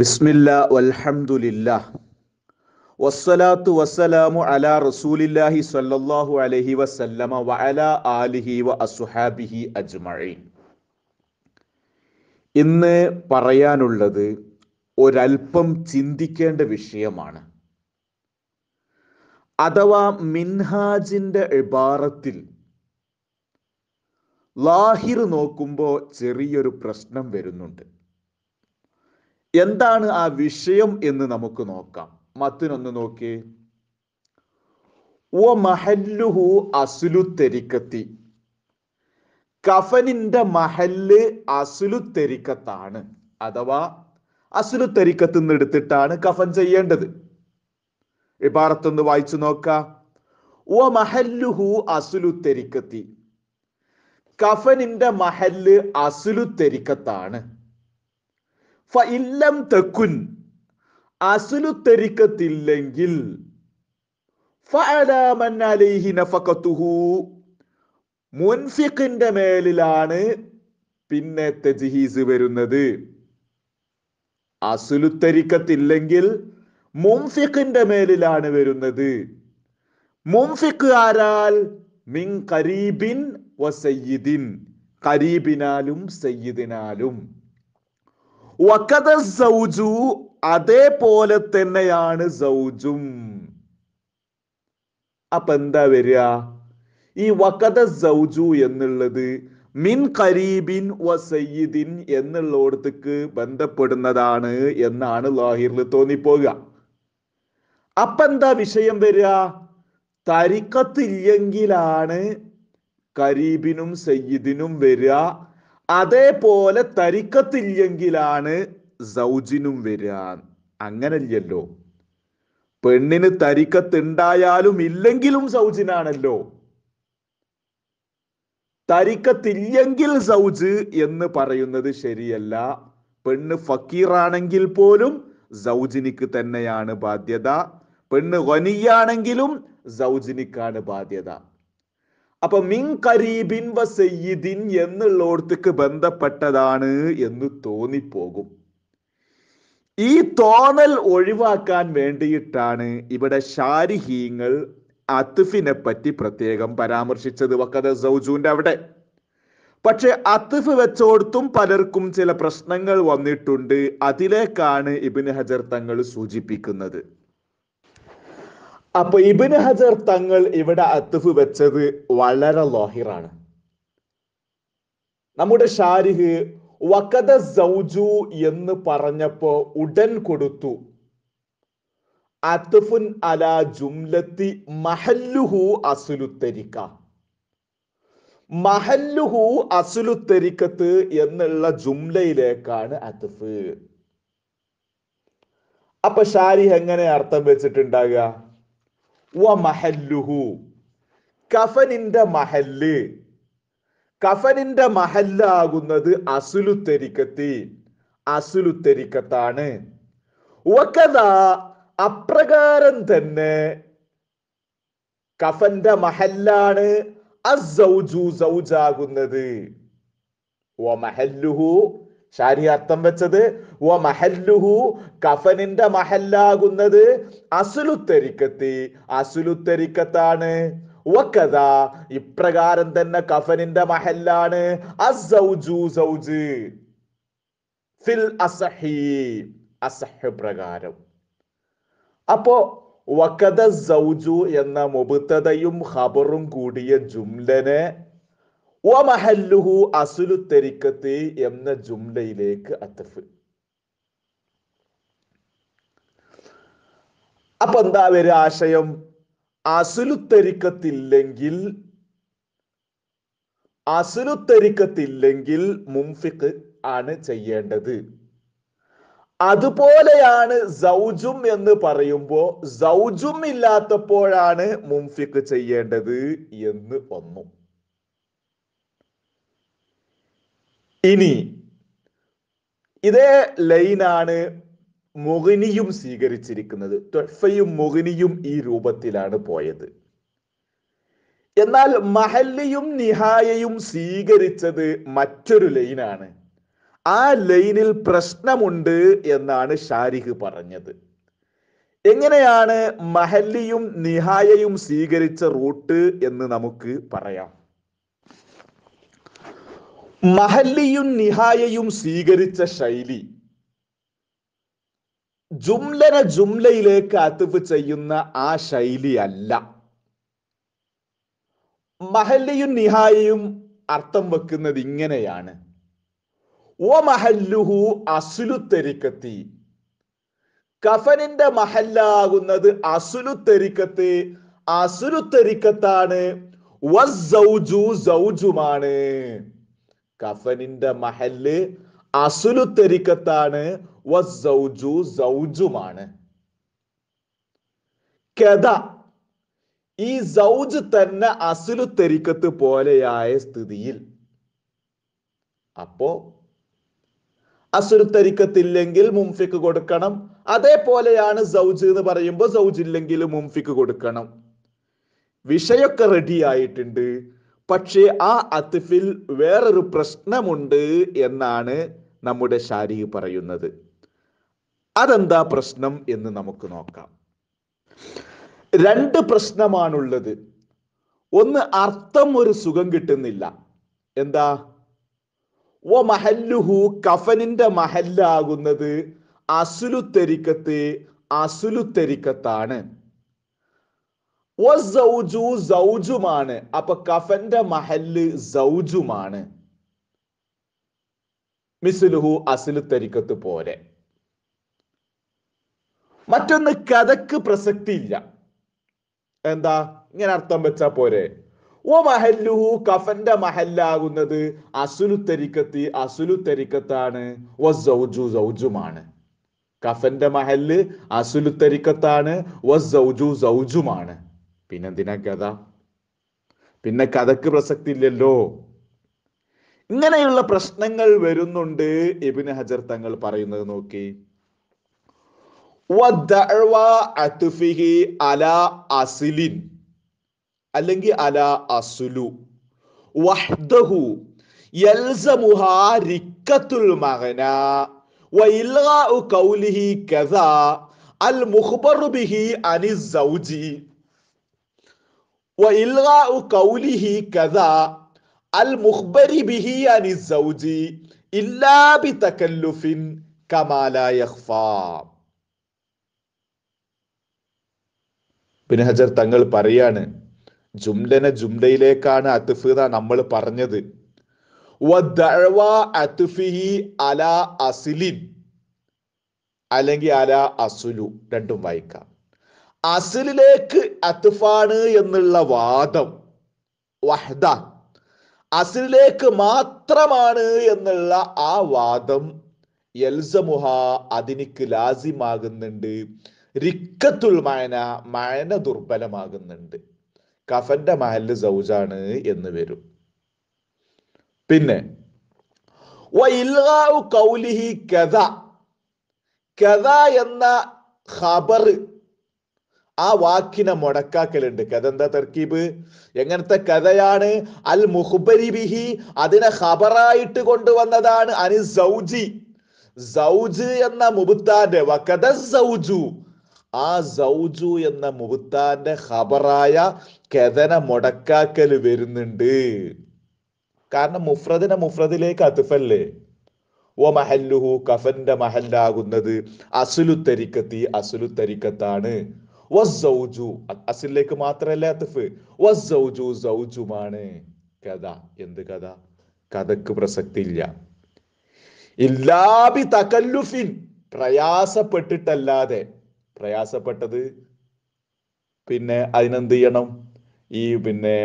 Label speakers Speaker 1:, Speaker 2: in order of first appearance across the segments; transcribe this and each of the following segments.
Speaker 1: ബിസ്മില്ല വൽഹംദുലില്ല വസ്സലാത്തു വസ്സലാമു അലാ റസൂലില്ലാഹി സ്വല്ലല്ലാഹു അലൈഹി വസല്ലമ വ അല ആലിഹി വ അസുഹാബിഹി അജ്മഈൻ ഇന്ന് പറയാനുള്ളത് ഒരൽപ്പം ചിന്തിക്കേണ്ട വിഷയമാണ് അഥവാ മിൻഹാജിന്റെ ഇബാറത്തിൽ ലാഹിർ നോക്കുമ്പോൾ ചെറിയൊരു പ്രശ്നം വരുന്നുണ്ട് എന്താണ് ആ വിഷയം എന്ന് നമുക്ക് നോക്കാം മത്തിനൊന്ന് നോക്കി ഓ മഹല്ലുഹു അസുലു തെരിക്കത്തി കഫനിന്റെ മഹല്ല് അസുലു തെരിക്കത്താണ് അഥവാ അസുലു തെരിക്കത്ത് നിന്ന് എടുത്തിട്ടാണ് കഫൻ ചെയ്യേണ്ടത് ഇബാറത്തൊന്ന് വായിച്ചു നോക്കാം ഓ മഹല്ലുഹു അസുലു തെരിക്കത്തി കഫനിന്റെ മഹല്ല് അസുലു തെരിക്കത്താണ് ഇല്ലം തെക്കുൻ അസുലു തെരിക്കത്തില്ലെങ്കിൽ മുൻഫിഖിന്റെ മേലിലാണ് പിന്നെ തജ്ഹീസ് വരുന്നത് അസുലു തെരിക്കത്തില്ലെങ്കിൽ മുംഫിഖിന്റെ മേലിലാണ് വരുന്നത് മുൻഫിഖ് ആരാൽ മിൻ കരീബിൻ വസയ്യിദിൻ കരീബിനാലും സയ്യിദിനാലും സൗജു അതേപോലെ തന്നെയാണ് സൗജും അപ്പൊ എന്താ വരിക ഈ വക്കത സൗജു എന്നുള്ളത് മിൻ കരീബിൻ വ സയ്യിദിൻ ഓടത്തേക്ക് ബന്ധപ്പെടുന്നതാണ് എന്നാണ് ലാഹിറിൽ തോന്നിപ്പോക അപ്പ എന്താ വിഷയം വരിക തരിക്കത്തില്ലെങ്കിലാണ് കരീബിനും സയ്യിദിനും വരിക അതേപോലെ തരിക്കത്തില്ലെങ്കിലാണ് സൗജിനും വരിക അങ്ങനല്ലല്ലോ പെണ്ണിന് തരിക്കത്തുണ്ടായാലും ഇല്ലെങ്കിലും സൗജിനാണല്ലോ തരിക്കത്തില്ലെങ്കിൽ സൗജ് എന്ന് പറയുന്നത് ശരിയല്ല പെണ്ണ് ഫക്കീറാണെങ്കിൽ പോലും സൗജിനിക്ക് തന്നെയാണ് ബാധ്യത പെണ്ണ് വനിയാണെങ്കിലും സൗജിനിക്കാണ് ബാധ്യത അപ്പൊ മിൻ കരീബിൻ വ സയ്യിദിൻ എന്നുള്ളോടത്തേക്ക് ബന്ധപ്പെട്ടതാണ് എന്ന് തോന്നിപ്പോകും ഈ തോന്നൽ ഒഴിവാക്കാൻ വേണ്ടിയിട്ടാണ് ഇവിടെ ഷാരിഹീങ്ങൾ അത്ഫിനെ പറ്റി പ്രത്യേകം പരാമർശിച്ചത് വക്കത സൗജൂന്റെ അവിടെ പക്ഷെ അത്ഫ് വെച്ചോടത്തും പലർക്കും ചില പ്രശ്നങ്ങൾ വന്നിട്ടുണ്ട് അതിലേക്കാണ് ഇബിൻ ഹജർ തങ്ങൾ സൂചിപ്പിക്കുന്നത് അപ്പൊ ഇബിന് ഹജർ തങ്ങൾ ഇവിടെ അത്തുഫ് വെച്ചത് വളരെ ലോഹിറാണ് നമ്മുടെ ഷാരിഹ് വക്കത സൗജു എന്ന് പറഞ്ഞപ്പോ ഉടൻ കൊടുത്തു അത്തുഫുൻ അല ജുംലത്തി മഹല്ലുഹു അസുലുത്തരിക്ക മഹല്ലുഹു അസുലുത്തരിക്കത്ത് എന്നുള്ള ജുംലയിലേക്കാണ് അത്തുഫ് അപ്പൊ ഷാരിഹ് എങ്ങനെ അർത്ഥം വെച്ചിട്ടുണ്ടാകുക വമഹല്ലുഹു കഫനിന്റെ മഹല്ല് കഫനിന്റെ മഹല്ലാകുന്നത് അസുലുത്തരിക്കത്തി അസുലുത്തരിക്കത്താണ് വക്കഥ അപ്രകാരം തന്നെ കഫന്റെ മഹല്ലാണ് അസൗജു സൗജാകുന്നത് വമഹല്ലുഹു ഷാരി അർത്ഥം വെച്ചത് മഹല്ലുഹു കഫനിന്റെ മഹല്ലാകുന്നത് അസുലുത്തരിക്കത്ത് അസുലുത്തരിക്കത്താണ് വക്കഥ ഇപ്രകാരം തന്നെ കഫനിന്റെ മഹല്ലാണ് ഫിൽ പ്രകാരം അപ്പോ വക്കഥ സൗജു എന്ന മുബുത്തതയും ഖബറും കൂടിയ ജുംലനെ വമഹല്ലുഹു അസുലു തെരിക്കത്ത് എന്ന ജുംലയിലേക്ക് അത്തഫ് അപ്പൊ എന്താ ഒരു ആശയം അസുലു തെരിക്കത്തില്ലെങ്കിൽ അസുലു തെരിക്കത്തില്ലെങ്കിൽ മുംഫിഖ് ആണ് ചെയ്യേണ്ടത് അതുപോലെയാണ് സൗജും എന്ന് പറയുമ്പോൾ സൗജും ഇല്ലാത്തപ്പോഴാണ് മുംഫിക്ക് ചെയ്യേണ്ടത് എന്ന് വന്നു ഇനി ഇതേ ലൈനാണ് മൊഹിനിയും സ്വീകരിച്ചിരിക്കുന്നത് തൊഫയും മൊഹിനിയും ഈ രൂപത്തിലാണ് പോയത് എന്നാൽ മഹല്ലിയും നിഹായയും സ്വീകരിച്ചത് മറ്റൊരു ലൈനാണ് ആ ലൈനിൽ പ്രശ്നമുണ്ട് എന്നാണ് ഷാരിഖ് പറഞ്ഞത് എങ്ങനെയാണ് മഹല്ലിയും നിഹായയും സ്വീകരിച്ച റൂട്ട് എന്ന് നമുക്ക് പറയാം മഹല്ലിയും നിഹായയും സ്വീകരിച്ച ശൈലി ജുംലന ജുംലയിലേക്ക് അതിവ് ചെയ്യുന്ന ആ ശൈലി അല്ല മഹല്ലിയും നിഹായയും അർത്ഥം വെക്കുന്നത് ഇങ്ങനെയാണ് ഓ മഹല്ലുഹു അസുലു തെരിക്കത്തി കഫനിന്റെ മഹല്ലാകുന്നത് അസുലു തെരിക്കത്ത് അസുലു തെരിക്കത്താണ് വൗജു സൗജുമാണ് കഫനിന്റെ മഹല് അസുലു തെരിക്കത്താണ് സൗജുമാണ് കഥ ഈ സൗജ് തന്നെ അസുലു തെരിക്കത്ത് പോലെയായ സ്ഥിതിയിൽ അപ്പോ അസുലു തെരിക്കത്തില്ലെങ്കിൽ മുംഫിക്ക് കൊടുക്കണം അതേപോലെയാണ് സൗജ് എന്ന് പറയുമ്പോൾ സൗജ് ഇല്ലെങ്കിൽ മുംഫിക്ക് കൊടുക്കണം വിഷയൊക്കെ റെഡി ആയിട്ടുണ്ട് പക്ഷേ ആ അതിഫിൽ വേറൊരു പ്രശ്നമുണ്ട് എന്നാണ് നമ്മുടെ ശാരി പറയുന്നത് അതെന്താ പ്രശ്നം എന്ന് നമുക്ക് നോക്കാം രണ്ട് പ്രശ്നമാണുള്ളത് ഒന്ന് അർത്ഥം ഒരു സുഖം കിട്ടുന്നില്ല എന്താ ഓ മഹല്ലുഹു കഫനിന്റെ മഹല്ലാകുന്നത് അസുലുത്തെരിക്കത്ത് അസുലുത്തെരിക്കത്താണ് സൗജുമാണ് അപ്പൊ കഫന്റെ മഹല്ല് സൗജുമാണ് മിസ്ലുഹു അസിലു തരിക്കത്ത് പോലെ മറ്റൊന്ന് കഥക്ക് പ്രസക്തിയില്ല എന്താ ഇങ്ങനെ അർത്ഥം വെച്ചാ പോരെ ഓ മഹല്ലുഹു കഫന്റെ മഹല്ലാകുന്നത് അസുലു തരിക്കത്തി അസുലു തരിക്കത്താണ് ഓ സൗജു സൗജുമാണ് കഫന്റെ മഹല്ല് അസുലു തരിക്കത്താണ് ഓ സൗജു സൗജുമാണ് പിന്നെ എന്തിനാ കഥ പിന്നെ കഥക്ക് പ്രസക്തി ഇല്ലല്ലോ ഇങ്ങനെയുള്ള പ്രശ്നങ്ങൾ വരുന്നുണ്ട് ഇബിന് ഹജർ തങ്ങൾ പറയുന്നത് നോക്കി അല അസിലിൻ അല്ലെങ്കിൽ അല അസുലു വഹ്ദഹു യൽസമുഹാ റിക്കത്തുൽ അൽ ബിഹി ഹജർ തങ്ങൾ പറയാണ് ജുംലന ജുംലയിലേക്കാണ് അതിഫ് എന്നാ നമ്മൾ പറഞ്ഞത് അല അസിലിൻ അല്ലെങ്കിൽ അല അസുലു രണ്ടും വായിക്കാം അസിലിലേക്ക് അത്ഫാണ് എന്നുള്ള വാദം വഹദ അസിലിലേക്ക് മാത്രമാണ് എന്നുള്ള ആ വാദം എൽസമുഹ അതിനിക്ക് ലാസിമാകുന്നുണ്ട് റിക്കത്തുൽ മയന മയന ദുർബലമാകുന്നുണ്ട് കഫന്റെ മഹല് സൗജാണ് എന്ന് വരും പിന്നെ കൗലിഹി കഥ കഥ എന്ന ഖബർ ആ വാക്കിനെ മുടക്കാക്കലുണ്ട് കഥ എന്താ തർക്കീബ് എങ്ങനത്തെ കഥയാണ് അൽ മുഹബരി ബിഹി അതിനെ ഖബറായിട്ട് കൊണ്ടുവന്നതാണ് അനി സൗജി സൗജ് എന്ന മുബുത്താന്റെ വക്കത സൗജു ആ സൗജു എന്ന മുബുത്താന്റെ ഖബറായ കഥന മുടക്കാക്കൽ വരുന്നുണ്ട് കാരണം മുഫ്രദിനെ മുഫ്രദിലേക്ക് അതുഫല്ലേ ഓ മഹല്ലുഹു കഫന്റെ മഹല്ലാകുന്നത് അസുലു തരിക്കത്തി അസുലു തരിക്കത്താണ് വസ്സൗജു അസിലേക്ക് മാത്രമല്ല വസ്സൗജു സൗജുമാണ് കഥ എന്ത് കഥ കഥക്ക് പ്രസക്തിയില്ല ഇല്ലാബി തകല്ലുഫിൻ പ്രയാസപ്പെട്ടിട്ടല്ലാതെ പ്രയാസപ്പെട്ടത് പിന്നെ അതിനെന്ത് ചെയ്യണം ഈ പിന്നെ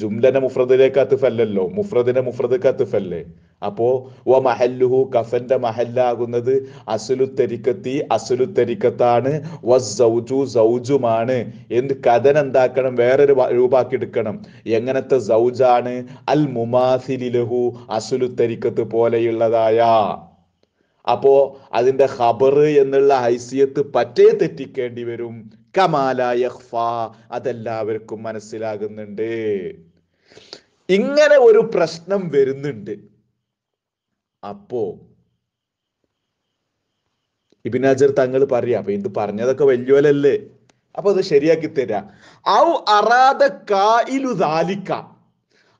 Speaker 1: ജുംലനെ മുഫ്രദിലേക്ക് അത്തുഫല്ലല്ലോ മുഫ്രദിനെ മുഫ്രദക്ക് അത്തുഫല്ലേ അപ്പോ ഓ മഹല്ലുഹു കഫന്റെ മഹല്ലാകുന്നത് അസുലു തെരിക്കത്തി അസുലു തെരിക്കത്താണ് സൗജു സൗജുമാണ് എന്ത് കഥൻ എന്താക്കണം വേറൊരു രൂപാക്കി എടുക്കണം എങ്ങനത്തെ സൗജാണ് അൽ മുമാസിലിലഹു അസുലു തെരിക്കത്ത് പോലെയുള്ളതായ അപ്പോ അതിന്റെ ഖബർ എന്നുള്ള ഹൈസിയത്ത് പറ്റേ തെറ്റിക്കേണ്ടി വരും കമാല അതെല്ലാവർക്കും മനസ്സിലാകുന്നുണ്ട് ഇങ്ങനെ ഒരു പ്രശ്നം വരുന്നുണ്ട് അപ്പോ ഇബിനാജർ തങ്ങൾ പറയാ അപ്പൊ ഇത് പറഞ്ഞതൊക്കെ വലിയോലല്ലേ അപ്പൊ അത് ശരിയാക്കി തരാ ഔ അറാദ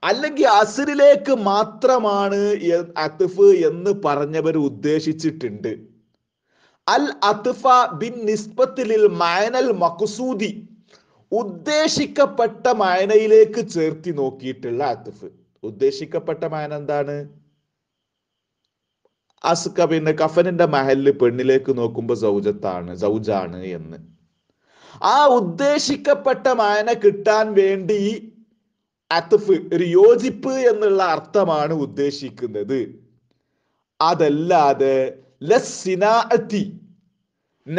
Speaker 1: അല്ലെങ്കിൽ അസിറിലേക്ക് മാത്രമാണ് അത്ഫ് എന്ന് പറഞ്ഞവർ ഉദ്ദേശിച്ചിട്ടുണ്ട് അൽ അത്ഫ ബിൻ നിസ്ബത്തിലിൽ മയനൽ മക്സൂദി ഉദ്ദേശിക്കപ്പെട്ട മയനയിലേക്ക് ചേർത്തി നോക്കിയിട്ടുള്ള അത്ഫ് ഉദ്ദേശിക്കപ്പെട്ട മയന എന്താണ് അസുക്ക പിന്നെ കഫനിന്റെ മഹലിൽ പെണ്ണിലേക്ക് നോക്കുമ്പോൾ സൗജത്താണ് സൗജാണ് എന്ന് ആ ഉദ്ദേശിക്കപ്പെട്ട മായന കിട്ടാൻ വേണ്ടി അത്തഫ് ഒരു യോജിപ്പ് എന്നുള്ള അർത്ഥമാണ് ഉദ്ദേശിക്കുന്നത് അതല്ലാതെ ലസ്സിനി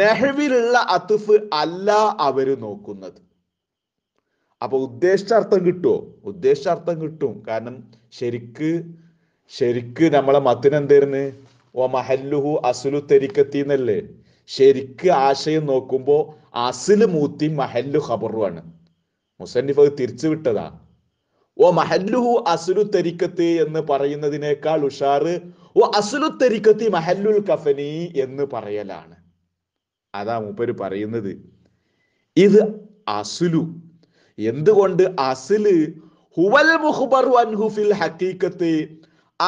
Speaker 1: നെഹവിലുള്ള അത്തുഫ് അല്ല അവര് നോക്കുന്നത് അപ്പൊ ഉദ്ദേശാർത്ഥം കിട്ടുമോ ഉദ്ദേശാർത്ഥം കിട്ടും കാരണം ശരിക്ക് ശരിക്ക് നമ്മളെ മത്തിനെന്തേരുന്ന് ഓ മഹല്ലുഹു അസുലു തെരിക്കത്തി എന്നല്ലേ ശരിക്ക് ആശയം നോക്കുമ്പോൾ അസില് മൂത്തി മഹല്ലു ഖബറുമാണ് മുസന്നിഫ് തിരിച്ചു വിട്ടതാ ഓ മഹല്ലുഹു അസുലു തെരിക്കത്തി എന്ന് പറയുന്നതിനേക്കാൾ ഉഷാറ് ഓ അസുലു തെരിക്കത്തി മഹല്ലുൽ കഫനി എന്ന് പറയലാണ് അതാ മൂപ്പര് പറയുന്നത് ഇത് അസുലു എന്തുകൊണ്ട് അസില് ഹുവൽ മുഹ്ബറു അൻഹു ഫിൽ ഹക്കീക്കത്ത്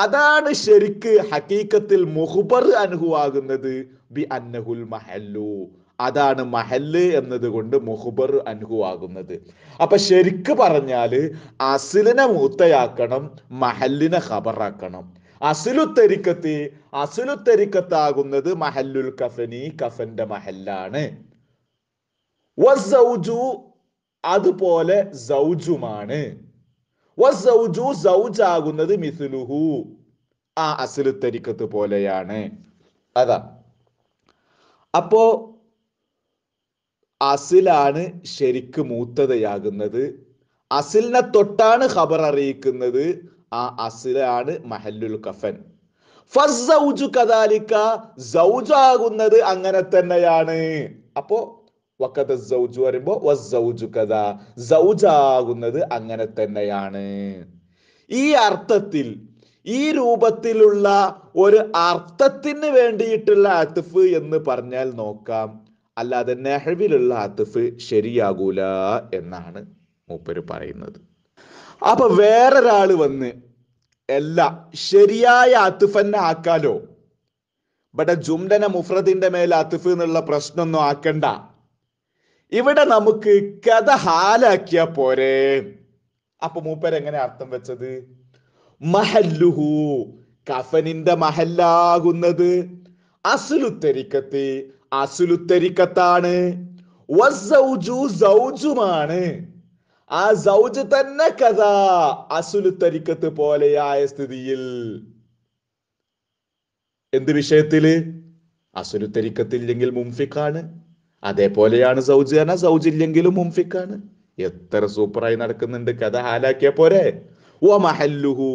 Speaker 1: അതാണ് ശരിക്ക് ഹക്കീക്കത്തിൽ മുഹുബർ അനുഹുവാകുന്നത് ബി അന്നഹുൽ മഹല്ലു അതാണ് മഹല്ല് എന്നതുകൊണ്ട് മുഹുബർ അനുഹുവാകുന്നത് അപ്പൊ ശരിക്ക് പറഞ്ഞാല് അസിലിനെ മൂത്തയാക്കണം മഹല്ലിനെ ഖബറാക്കണം അസിലുത്തരിക്കത്ത് അസിലുത്തരിക്കത്താകുന്നത് മഹല്ലുൽ കഫനി കഫന്റെ മഹല്ലാണ് അതുപോലെ സൗജുമാണ് വസൗജു സൗജാകുന്നത് മിസുലുഹു ആ അസുലു തരിക്കത്ത് പോലെയാണ് അതാ അപ്പോ അസിലാണ് ശരിക്ക് മൂത്തതയാകുന്നത് അസിലിനെ തൊട്ടാണ് ഖബർ അറിയിക്കുന്നത് ആ അസിലാണ് മഹല്ലുൽ കഫൻ ഫസ്സൗജു കദാലിക്ക സൗജാകുന്നത് അങ്ങനെ തന്നെയാണ് അപ്പോ വക്കത്തെ പറയുമ്പോ പറയുമ്പോൾ വസ്സൗജു കഥ സൗജാകുന്നത് അങ്ങനെ തന്നെയാണ് ഈ അർത്ഥത്തിൽ ഈ രൂപത്തിലുള്ള ഒരു അർത്ഥത്തിന് വേണ്ടിയിട്ടുള്ള അത്തിഫ് എന്ന് പറഞ്ഞാൽ നോക്കാം അല്ലാതെ നെഹവിലുള്ള അത്തിഫ് ശരിയാകൂല എന്നാണ് മൂപ്പര് പറയുന്നത് അപ്പൊ വേറൊരാള് വന്ന് എല്ലാ ശരിയായ അത്തിഫന്നെ ആക്കാലോ ഇവിടെ ജുംഡന മുഫ്രദിന്റെ മേൽ അത്തിഫ് എന്നുള്ള പ്രശ്നമൊന്നും ആക്കണ്ട ഇവിടെ നമുക്ക് കഥ ഹാലാക്കിയ പോരെ അപ്പൊ എങ്ങനെ അർത്ഥം വെച്ചത് മഹല്ലുഹു കഫനിന്റെ മഹല്ലാകുന്നത് അസുലുത്തരിക്കത്ത് അസുലുത്തരിക്കത്താണ് ാണ് ആ സൗജ് തന്നെ കഥ അസുലുത്തരിക്കത്ത് പോലെയായ സ്ഥിതിയിൽ എന്ത് വിഷയത്തില് അസുലുത്തരിക്കത്തില്ലെങ്കിൽ മുംഫിക്കാണ് അതേപോലെയാണ് സൗജ് തന്നെ സൗജ് ഇല്ലെങ്കിലും മുംഫിക്കാണ് എത്ര സൂപ്പറായി നടക്കുന്നുണ്ട് കഥ ഹാലാക്കിയ പോരെ ഓ മഹല്ലുഹു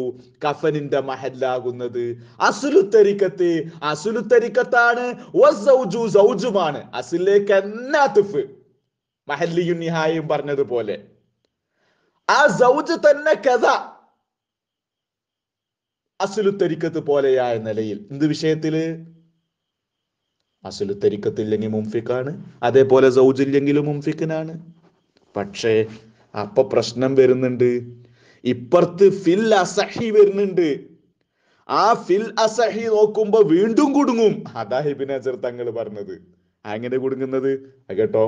Speaker 1: കഫനിന്റെ മഹല്ലാകുന്നത് അസുലുത്തരിക്കത്ത് അസുലുത്തരിക്കത്താണ് സൗജുമാണ് അസിലേക്ക് എന്നാ തുഫ് നിഹായും പറഞ്ഞതുപോലെ ആ സൗജ് തന്നെ കഥ അസുലുത്തരിക്കത്ത് പോലെയായ നിലയിൽ എന്ത് വിഷയത്തില് അസുൽ തരിക്കത്തില്ലെങ്കിൽ മുംഫിക്കാണ് അതേപോലെ സൗജില്ലെങ്കിലും മുംഫിക്കനാണ് പക്ഷേ അപ്പൊ പ്രശ്നം വരുന്നുണ്ട് ഇപ്പുറത്ത് ഫിൽ അസഹി വരുന്നുണ്ട് ആ ഫിൽ അസഹി നോക്കുമ്പോ വീണ്ടും കുടുങ്ങും അതാ ഹിബിനസർ തങ്ങൾ പറഞ്ഞത് അങ്ങനെ കുടുങ്ങുന്നത് കേട്ടോ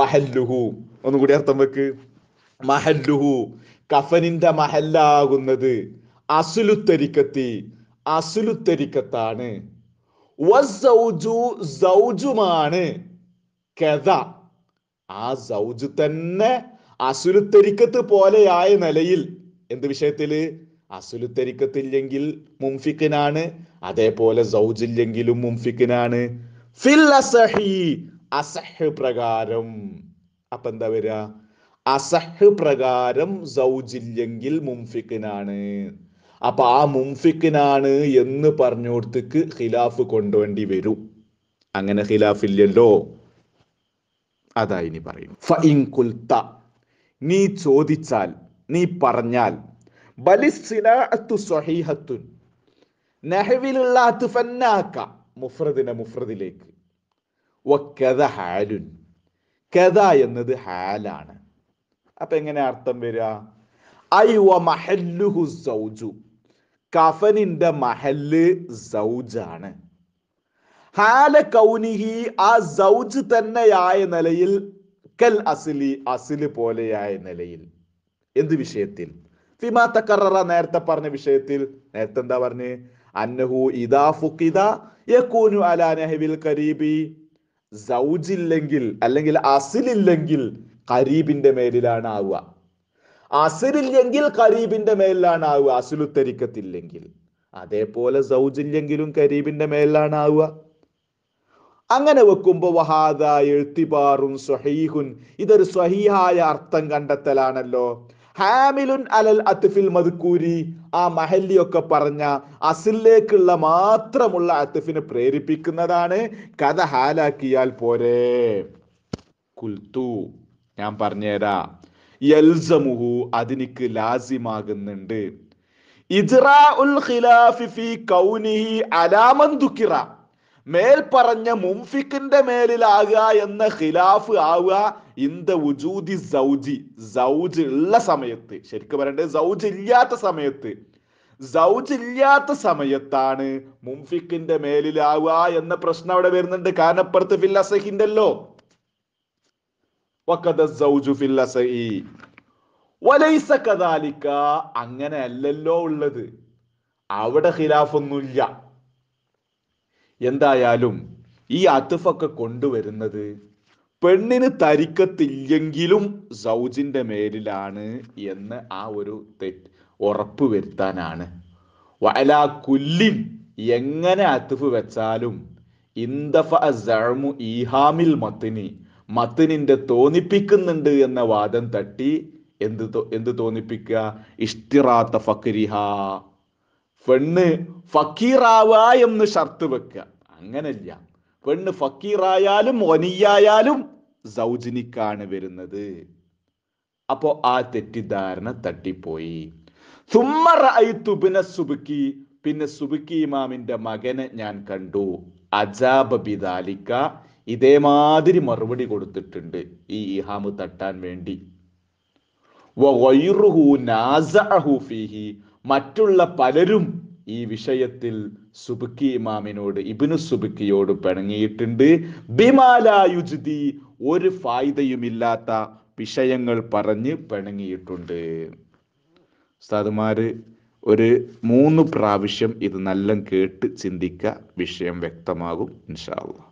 Speaker 1: മഹല്ലുഹു ഒന്നും കൂടി അർത്ഥം വെക്ക് മഹല്ലുഹു കഫനിന്റെ മഹല്ലാകുന്നത് അസുലുത്തരിക്കത്തി അസുലുത്തരിക്കത്താണ് സൗജുമാണ് കഥ ആ സൗജു തന്നെ അസുലുത്തരിക്കത്ത് പോലെയായ നിലയിൽ എന്ത് വിഷയത്തില് അസുലുത്തരിക്കത്തില്ലെങ്കിൽ മുംഫിക്കിനാണ് അതേപോലെ സൗജില്ലെങ്കിലും മുംഫിക്കിനാണ് ഫിൽ അസഹി അസഹ് പ്രകാരം അപ്പൊ എന്താ വരിക അസഹ് പ്രകാരം സൗജില്ലെങ്കിൽ മുംഫിക്കിനാണ് അപ്പൊ ആ മുംഫിക്കിനാണ് എന്ന് പറഞ്ഞോടത്തേക്ക് ഖിലാഫ് കൊണ്ടുവേണ്ടി വരും അങ്ങനെ ഖിലാഫില്ലല്ലോ അതാ ഇനി പറയും ഫഇൻ നീ ചോദിച്ചാൽ നീ പറഞ്ഞാൽ ബലിസിനാഅത്തു സ്വഹീഹത്തുൻ നഹവിലുള്ള അതുഫന്നാക്ക മുഫ്രദിനെ മുഫ്രദിലേക്ക് വക്കഥ ഹാലുൻ കഥ എന്നത് ഹാലാണ് അപ്പൊ എങ്ങനെ അർത്ഥം വരിക ഐ വ കഫനിന്റെ മഹല് സൗജാണ് ഹാല കൗനിഹി ആ സൗജ് തന്നെയായ നിലയിൽ കൽ അസിലി അസില് പോലെയായ നിലയിൽ എന്ത് വിഷയത്തിൽ ഫിമാ തക്കറ നേരത്തെ പറഞ്ഞ വിഷയത്തിൽ നേരത്തെ എന്താ പറഞ്ഞ് അന്നഹു ഇദാ ഫുക്കിദ യക്കൂനു അലാ നെഹവിൽ കരീബി സൗജില്ലെങ്കിൽ അല്ലെങ്കിൽ അസിലില്ലെങ്കിൽ കരീബിന്റെ മേലിലാണ് ആവുക അസിലില്ലെങ്കിൽ കരീബിന്റെ മേലിലാണ് ആവുക അസിലുത്തരിക്കത്തില്ലെങ്കിൽ അതേപോലെ സൗജില്ലെങ്കിലും കരീബിന്റെ മേലിലാണ് ആവുക അങ്ങനെ വെക്കുമ്പോൾ വഹാദ എഴുത്തിപാറും സ്വഹീഹുൻ ഇതൊരു സ്വഹീഹായ അർത്ഥം കണ്ടെത്തലാണല്ലോ ഹാമിലുൻ അലൽ അത്ഫിൽ മദ്കൂരി ആ മഹല്ലിയൊക്കെ പറഞ്ഞ അസിലേക്കുള്ള മാത്രമുള്ള അത്ഫിനെ പ്രേരിപ്പിക്കുന്നതാണ് കഥ ഹാലാക്കിയാൽ പോരേ കുൽത്തു ഞാൻ പറഞ്ഞുതരാ യൽസമുഹു അതിനിക്ക് ലാസിമാകുന്നുണ്ട് അലാമന്തുക്കിറ മേൽ പറഞ്ഞ മുംഫിക്കിന്റെ മേലിലാകുക എന്ന ഖിലാഫ് ആവുക ഇന്ത ഉജൂദി സൗജി സൗജ് ഉള്ള സമയത്ത് ശരിക്കും പറയണ്ടത് സൗജ് ഇല്ലാത്ത സമയത്ത് സൗജ് ഇല്ലാത്ത സമയത്താണ് മുംഫിക്കിന്റെ മേലിലാവുക എന്ന പ്രശ്നം അവിടെ വരുന്നുണ്ട് കാരണം അപ്പുറത്ത് ഫില്ലസഹിന്റെ അല്ലോ വലൈസക്കതാലിക്ക അങ്ങനെ അല്ലല്ലോ ഉള്ളത് അവിടെ ഖിലാഫൊന്നുമില്ല എന്തായാലും ഈ അത്തുഫൊക്കെ കൊണ്ടുവരുന്നത് പെണ്ണിന് തരിക്കത്തില്ലെങ്കിലും സൗജിന്റെ മേലിലാണ് എന്ന് ആ ഒരു തെറ്റ് ഉറപ്പ് വരുത്താനാണ് വലാ കുല്ലിൻ എങ്ങനെ അത്തുഫ് വെച്ചാലും ഇന്തഫ ഈഹാമിൽ മത്തിനി മത്തനിൻ്റെ തോന്നിപ്പിക്കുന്നുണ്ട് എന്ന വാദം തട്ടി എന്ത് എന്ത് തോന്നിപ്പിക്കുക ഇഷ്ടിറാത്ത ഫക്കരിഹ പെണ്ണ് ഫക്കീറാവ എന്ന് ഷർത്ത് വെക്കുക അങ്ങനല്ല പെണ്ണ് ഫക്കീറായാലും ഒനിയായാലും സൗജനിക്കാണ് വരുന്നത് അപ്പോ ആ തെറ്റിദ്ധാരണ തട്ടിപ്പോയി സുമ്മ സുബുക്കി പിന്നെ സുബുക്കി ഇമാമിന്റെ മകനെ ഞാൻ കണ്ടു അജാബ് ബിദാലിക്ക ഇതേമാതിരി മറുപടി കൊടുത്തിട്ടുണ്ട് ഈ ഇഹാമ് തട്ടാൻ വേണ്ടി ഫീഹി മറ്റുള്ള പലരും ഈ വിഷയത്തിൽ സുബുക്കി ഇമാമിനോട് ഇബിനു സുബുക്കിയോട് പിണങ്ങിയിട്ടുണ്ട് ബിമാലായുജിതി ഒരു ഫായ്ദയുമില്ലാത്ത വിഷയങ്ങൾ പറഞ്ഞ് പിണങ്ങിയിട്ടുണ്ട് സാധുമാര് ഒരു മൂന്ന് പ്രാവശ്യം ഇത് നല്ല കേട്ട് ചിന്തിക്കുക വിഷയം വ്യക്തമാകും ഇൻഷാല്ല